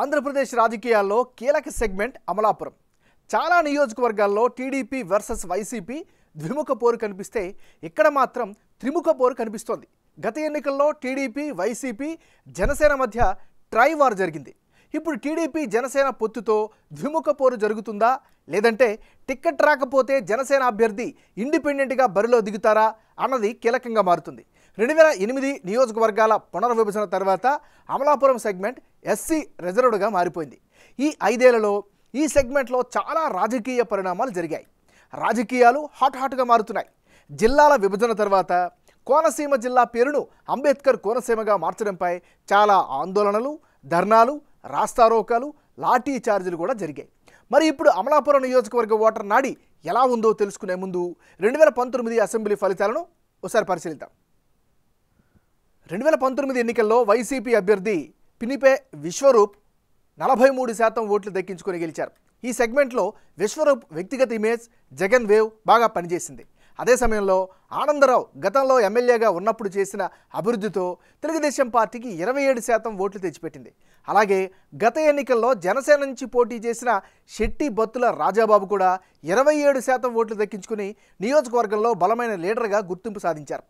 ఆంధ్రప్రదేశ్ రాజకీయాల్లో కీలక సెగ్మెంట్ అమలాపురం చాలా నియోజకవర్గాల్లో టీడీపీ వర్సెస్ వైసీపీ ద్విముఖ పోరు కనిపిస్తే ఇక్కడ మాత్రం త్రిముఖ పోరు కనిపిస్తోంది గత ఎన్నికల్లో టీడీపీ వైసీపీ జనసేన మధ్య ట్రై వార్ జరిగింది ఇప్పుడు టీడీపీ జనసేన పొత్తుతో ద్విముఖ పోరు జరుగుతుందా లేదంటే టిక్కెట్ రాకపోతే జనసేన అభ్యర్థి ఇండిపెండెంట్గా బరిలో దిగుతారా అన్నది కీలకంగా మారుతుంది రెండు వేల ఎనిమిది నియోజకవర్గాల పునర్విభజన తర్వాత అమలాపురం సెగ్మెంట్ ఎస్సీ రిజర్వ్డ్గా మారిపోయింది ఈ ఐదేళ్లలో ఈ సెగ్మెంట్లో చాలా రాజకీయ పరిణామాలు జరిగాయి రాజకీయాలు హాట్ హాట్గా మారుతున్నాయి జిల్లాల విభజన తర్వాత కోనసీమ జిల్లా పేరును అంబేద్కర్ కోనసీమగా మార్చడంపై చాలా ఆందోళనలు ధర్నాలు రాస్తారోకాలు లాఠీ చార్జీలు కూడా జరిగాయి మరి ఇప్పుడు అమలాపురం నియోజకవర్గ ఓటర్ నాడి ఎలా ఉందో తెలుసుకునే ముందు రెండు వేల పంతొమ్మిది అసెంబ్లీ ఫలితాలను ఒకసారి పరిశీలిద్దాం రెండు వేల పంతొమ్మిది ఎన్నికల్లో వైసీపీ అభ్యర్థి పినిపే విశ్వరూప్ నలభై మూడు శాతం ఓట్లు దక్కించుకొని గెలిచారు ఈ సెగ్మెంట్లో విశ్వరూప్ వ్యక్తిగత ఇమేజ్ జగన్ వేవ్ బాగా పనిచేసింది అదే సమయంలో ఆనందరావు గతంలో ఎమ్మెల్యేగా ఉన్నప్పుడు చేసిన అభివృద్ధితో తెలుగుదేశం పార్టీకి ఇరవై ఏడు శాతం ఓట్లు తెచ్చిపెట్టింది అలాగే గత ఎన్నికల్లో జనసేన నుంచి పోటీ చేసిన శెట్టి బత్తుల రాజాబాబు కూడా ఇరవై ఏడు శాతం ఓట్లు దక్కించుకుని నియోజకవర్గంలో బలమైన లీడర్గా గుర్తింపు సాధించారు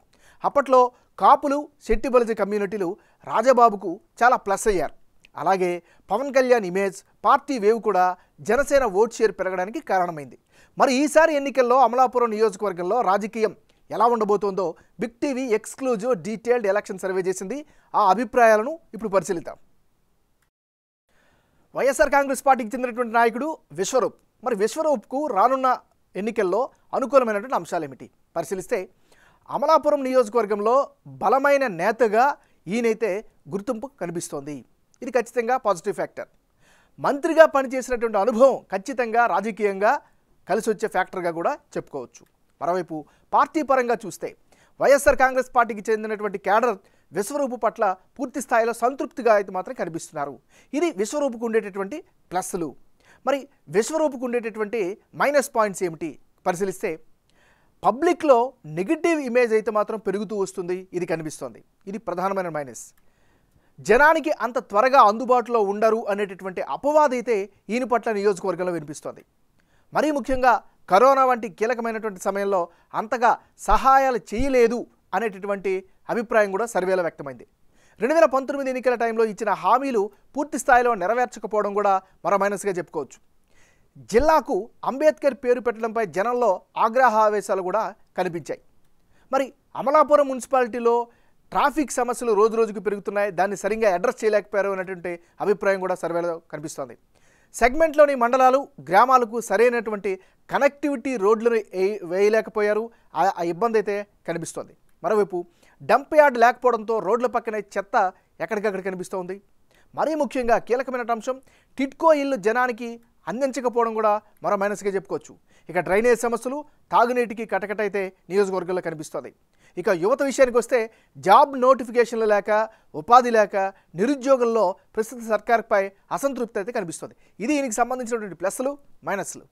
అప్పట్లో కాపులు శెట్టిబలిజ కమ్యూనిటీలు రాజబాబుకు చాలా ప్లస్ అయ్యారు అలాగే Pawan Kalyan image party wave కూడా జనసేన ఓట్ షేర్ పెరగడానికి కారణమైంది మరి ఈసారి ఎన్నికల్లో అమలాపురం నియోజకవర్గంలో రాజకీయం ఎలా ఉండబోతోందో big TV exclusive detailed election survey చేసింది ఆ అభిప్రాయాలను ఇప్పుడు పరిశీలిద్దాం వైఎస్ఆర్ కాంగ్రెస్ పార్టీకి చెందినటువంటి నాయకుడు విశ్వరూప్ మరి విశ్వరూప్కు రానున్న ఎన్నికల్లో అనుకూలమైనటువంటి అంశాలు ఏమిటి పరిశీలిస్తే అమలాపురం నియోజకవర్గంలో బలమైన నేతగా ఈయనైతే గుర్తింపు కనిపిస్తోంది ఇది ఖచ్చితంగా పాజిటివ్ ఫ్యాక్టర్ మంత్రిగా పనిచేసినటువంటి అనుభవం ఖచ్చితంగా రాజకీయంగా కలిసి వచ్చే ఫ్యాక్టర్గా కూడా చెప్పుకోవచ్చు మరోవైపు పార్టీ పరంగా చూస్తే వైఎస్ఆర్ కాంగ్రెస్ పార్టీకి చెందినటువంటి క్యాడర్ విశ్వరూపు పట్ల పూర్తి స్థాయిలో సంతృప్తిగా అయితే మాత్రం కనిపిస్తున్నారు ఇది విశ్వరూపుకు ఉండేటటువంటి ప్లస్లు మరి విశ్వరూపుకు ఉండేటటువంటి మైనస్ పాయింట్స్ ఏమిటి పరిశీలిస్తే పబ్లిక్లో నెగిటివ్ ఇమేజ్ అయితే మాత్రం పెరుగుతూ వస్తుంది ఇది కనిపిస్తుంది ఇది ప్రధానమైన మైనస్ జనానికి అంత త్వరగా అందుబాటులో ఉండరు అనేటటువంటి అపవాదైతే ఈయన పట్ల నియోజకవర్గంలో వినిపిస్తోంది మరీ ముఖ్యంగా కరోనా వంటి కీలకమైనటువంటి సమయంలో అంతగా సహాయాలు చేయలేదు అనేటటువంటి అభిప్రాయం కూడా సర్వేలో వ్యక్తమైంది రెండు వేల పంతొమ్మిది ఎన్నికల టైంలో ఇచ్చిన హామీలు పూర్తి స్థాయిలో నెరవేర్చకపోవడం కూడా మరో మైనస్గా చెప్పుకోవచ్చు జిల్లాకు అంబేద్కర్ పేరు పెట్టడంపై జనంలో ఆగ్రహావేశాలు కూడా కనిపించాయి మరి అమలాపురం మున్సిపాలిటీలో ట్రాఫిక్ సమస్యలు రోజు రోజుకు పెరుగుతున్నాయి దాన్ని సరిగ్గా అడ్రస్ చేయలేకపోయారు అనేటువంటి అభిప్రాయం కూడా సర్వేలో కనిపిస్తోంది సెగ్మెంట్లోని మండలాలు గ్రామాలకు సరైనటువంటి కనెక్టివిటీ రోడ్లను వేయలేకపోయారు ఆ ఇబ్బంది అయితే కనిపిస్తోంది మరోవైపు డంప్ యార్డ్ లేకపోవడంతో రోడ్ల పక్కనే చెత్త ఎక్కడికక్కడ కనిపిస్తోంది మరీ ముఖ్యంగా కీలకమైన అంశం టిట్కో ఇల్లు జనానికి అందించకపోవడం కూడా మరో మైనస్గా చెప్పుకోవచ్చు ఇక డ్రైనేజ్ సమస్యలు తాగునీటికి కటకటైతే నియోజకవర్గంలో కనిపిస్తుంది ఇక యువత విషయానికి వస్తే జాబ్ నోటిఫికేషన్లు లేక ఉపాధి లేక నిరుద్యోగంలో ప్రస్తుత సర్కార్పై అసంతృప్తి అయితే కనిపిస్తుంది ఇది దీనికి సంబంధించినటువంటి ప్లస్లు మైనస్లు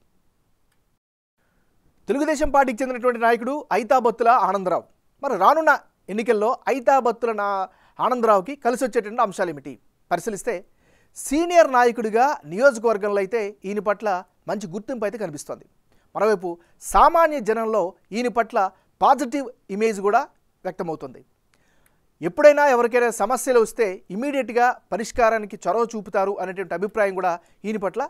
తెలుగుదేశం పార్టీకి చెందినటువంటి నాయకుడు ఐతాబత్తుల ఆనందరావు మరి రానున్న ఎన్నికల్లో ఐతాబత్తుల నా ఆనందరావుకి కలిసి వచ్చేటువంటి అంశాలు ఏమిటి పరిశీలిస్తే సీనియర్ నాయకుడిగా నియోజకవర్గంలో అయితే ఈయన పట్ల మంచి గుర్తింపు అయితే కనిపిస్తోంది మరోవైపు సామాన్య జనంలో ఈయన పట్ల పాజిటివ్ ఇమేజ్ కూడా వ్యక్తమవుతుంది ఎప్పుడైనా ఎవరికైనా సమస్యలు వస్తే ఇమీడియట్గా పరిష్కారానికి చొరవ చూపుతారు అనేటువంటి అభిప్రాయం కూడా ఈయన పట్ల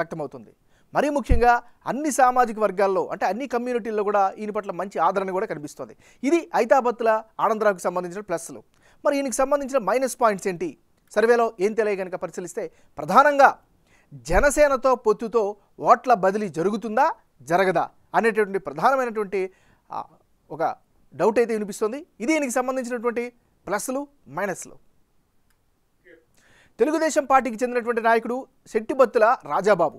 వ్యక్తమవుతుంది మరీ ముఖ్యంగా అన్ని సామాజిక వర్గాల్లో అంటే అన్ని కమ్యూనిటీల్లో కూడా ఈయన పట్ల మంచి ఆదరణ కూడా కనిపిస్తుంది ఇది ఐతాబత్తుల ఆనందరావుకి సంబంధించిన ప్లస్లు మరి ఈయనకి సంబంధించిన మైనస్ పాయింట్స్ ఏంటి సర్వేలో ఏం తెలియ కనుక పరిశీలిస్తే ప్రధానంగా జనసేనతో పొత్తుతో ఓట్ల బదిలీ జరుగుతుందా జరగదా అనేటటువంటి ప్రధానమైనటువంటి ఒక డౌట్ అయితే వినిపిస్తుంది ఇది దీనికి సంబంధించినటువంటి ప్లస్లు మైనస్లు తెలుగుదేశం పార్టీకి చెందినటువంటి నాయకుడు శెట్టిబత్తుల రాజాబాబు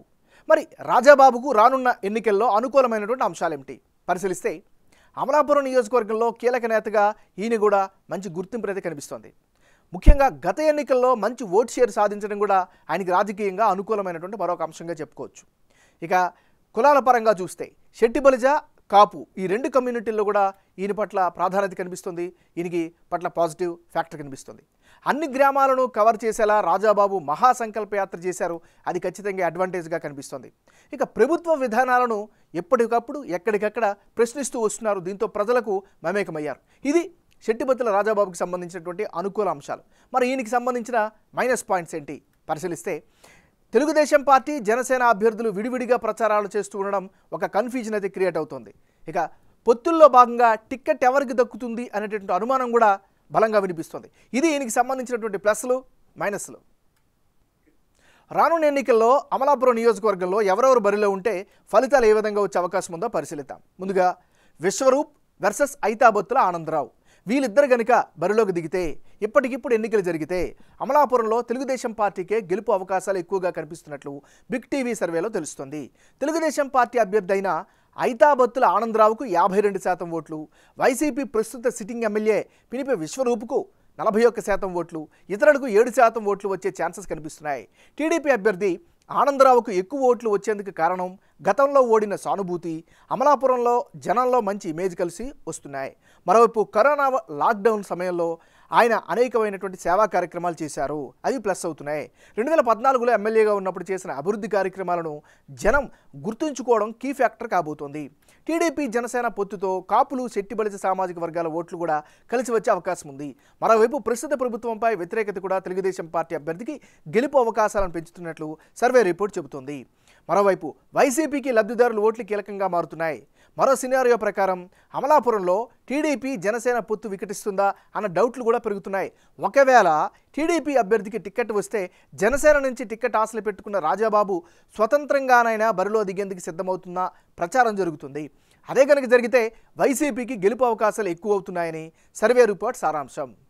మరి రాజాబాబుకు రానున్న ఎన్నికల్లో అనుకూలమైనటువంటి అంశాలు ఏమిటి పరిశీలిస్తే అమలాపురం నియోజకవర్గంలో కీలక నేతగా ఈయన కూడా మంచి గుర్తింపు అయితే కనిపిస్తోంది ముఖ్యంగా గత ఎన్నికల్లో మంచి ఓట్ షేర్ సాధించడం కూడా ఆయనకి రాజకీయంగా అనుకూలమైనటువంటి మరొక అంశంగా చెప్పుకోవచ్చు ఇక కులాల పరంగా చూస్తే శెట్టి బలిజ కాపు ఈ రెండు కమ్యూనిటీల్లో కూడా ఈయన పట్ల ప్రాధాన్యత కనిపిస్తుంది ఈయనకి పట్ల పాజిటివ్ ఫ్యాక్టర్ కనిపిస్తుంది అన్ని గ్రామాలను కవర్ చేసేలా రాజాబాబు మహాసంకల్ప యాత్ర చేశారు అది ఖచ్చితంగా అడ్వాంటేజ్గా కనిపిస్తుంది ఇక ప్రభుత్వ విధానాలను ఎప్పటికప్పుడు ఎక్కడికక్కడ ప్రశ్నిస్తూ వస్తున్నారు దీంతో ప్రజలకు మమేకమయ్యారు ఇది శెట్టిబత్తుల రాజాబాబుకి సంబంధించినటువంటి అనుకూల అంశాలు మరి ఈయనకి సంబంధించిన మైనస్ పాయింట్స్ ఏంటి పరిశీలిస్తే తెలుగుదేశం పార్టీ జనసేన అభ్యర్థులు విడివిడిగా ప్రచారాలు చేస్తూ ఉండడం ఒక కన్ఫ్యూజన్ అయితే క్రియేట్ అవుతుంది ఇక పొత్తుల్లో భాగంగా టిక్కెట్ ఎవరికి దక్కుతుంది అనేటటువంటి అనుమానం కూడా బలంగా వినిపిస్తుంది ఇది ఈయనకి సంబంధించినటువంటి ప్లస్లు మైనస్లు రానున్న ఎన్నికల్లో అమలాపురం నియోజకవర్గంలో ఎవరెవరు బరిలో ఉంటే ఫలితాలు ఏ విధంగా వచ్చే అవకాశం ఉందో పరిశీలిద్దాం ముందుగా విశ్వరూప్ వర్సెస్ ఐతాబత్తుల ఆనందరావు వీళ్ళిద్దరు గనుక బరిలోకి దిగితే ఇప్పటికిప్పుడు ఎన్నికలు జరిగితే అమలాపురంలో తెలుగుదేశం పార్టీకే గెలుపు అవకాశాలు ఎక్కువగా కనిపిస్తున్నట్లు బిగ్ టీవీ సర్వేలో తెలుస్తుంది తెలుగుదేశం పార్టీ అభ్యర్థి అయిన ఐతాబత్తుల ఆనందరావుకు యాభై రెండు శాతం ఓట్లు వైసీపీ ప్రస్తుత సిట్టింగ్ ఎమ్మెల్యే పిలిపి విశ్వరూపుకు నలభై ఒక్క శాతం ఓట్లు ఇతరులకు ఏడు శాతం ఓట్లు వచ్చే ఛాన్సెస్ కనిపిస్తున్నాయి టీడీపీ అభ్యర్థి ఆనందరావుకు ఎక్కువ ఓట్లు వచ్చేందుకు కారణం గతంలో ఓడిన సానుభూతి అమలాపురంలో జనంలో మంచి ఇమేజ్ కలిసి వస్తున్నాయి మరోవైపు కరోనా లాక్డౌన్ సమయంలో ఆయన అనేకమైనటువంటి సేవా కార్యక్రమాలు చేశారు అవి ప్లస్ అవుతున్నాయి రెండు వేల పద్నాలుగులో ఎమ్మెల్యేగా ఉన్నప్పుడు చేసిన అభివృద్ధి కార్యక్రమాలను జనం గుర్తుంచుకోవడం కీ ఫ్యాక్టర్ కాబోతోంది టీడీపీ జనసేన పొత్తుతో కాపులు శెట్టిబలిజ సామాజిక వర్గాల ఓట్లు కూడా కలిసి వచ్చే అవకాశం ఉంది మరోవైపు ప్రస్తుత ప్రభుత్వంపై వ్యతిరేకత కూడా తెలుగుదేశం పార్టీ అభ్యర్థికి గెలుపు అవకాశాలను పెంచుతున్నట్లు సర్వే రిపోర్ట్ చెబుతోంది మరోవైపు వైసీపీకి లబ్ధిదారులు ఓట్లు కీలకంగా మారుతున్నాయి మరో సినారియో ప్రకారం అమలాపురంలో టీడీపీ జనసేన పొత్తు వికటిస్తుందా అన్న డౌట్లు కూడా పెరుగుతున్నాయి ఒకవేళ టీడీపీ అభ్యర్థికి టికెట్ వస్తే జనసేన నుంచి టికెట్ ఆశలు పెట్టుకున్న రాజాబాబు స్వతంత్రంగానైనా బరిలో దిగేందుకు సిద్ధమవుతున్న ప్రచారం జరుగుతుంది అదే కనుక జరిగితే వైసీపీకి గెలుపు అవకాశాలు ఎక్కువ అవుతున్నాయని సర్వే రిపోర్ట్ సారాంశం